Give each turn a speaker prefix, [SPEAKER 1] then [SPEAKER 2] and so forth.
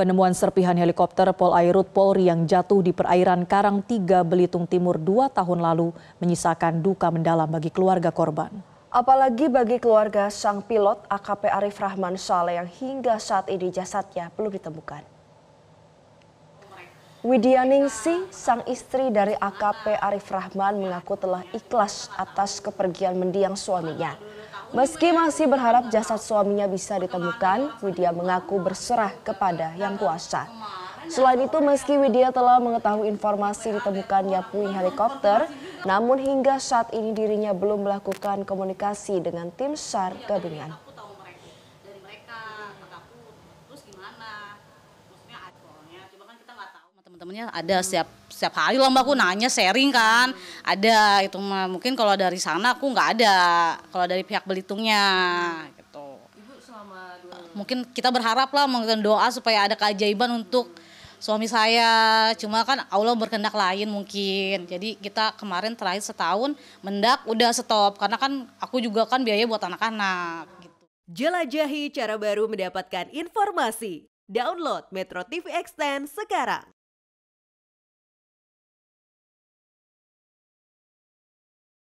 [SPEAKER 1] Penemuan serpihan helikopter Polairut Polri yang jatuh di perairan Karang 3 Belitung Timur dua tahun lalu menyisakan duka mendalam bagi keluarga korban.
[SPEAKER 2] Apalagi bagi keluarga sang pilot AKP Arif Rahman Saleh yang hingga saat ini jasadnya belum ditemukan. Widya Ningsi, sang istri dari AKP Arif Rahman mengaku telah ikhlas atas kepergian mendiang suaminya. Meski masih berharap jasad suaminya bisa ditemukan, Widya mengaku berserah kepada yang kuasa. Selain itu, meski Widya telah mengetahui informasi ditemukannya puing helikopter, namun hingga saat ini dirinya belum melakukan komunikasi dengan tim SAR gabungan.
[SPEAKER 3] Teman-temannya ada siap setiap hari lomba aku nanya sharing kan ada itu mah mungkin kalau dari sana aku nggak ada kalau dari pihak Belitungnya gitu Ibu selama dua... mungkin kita berharap lah mungkin doa supaya ada keajaiban untuk suami saya cuma kan Allah berkehendak lain mungkin jadi kita kemarin terakhir setahun mendak udah stop karena kan aku juga kan biaya buat anak-anak gitu. jelajahi cara baru mendapatkan informasi download Metro TV Extend sekarang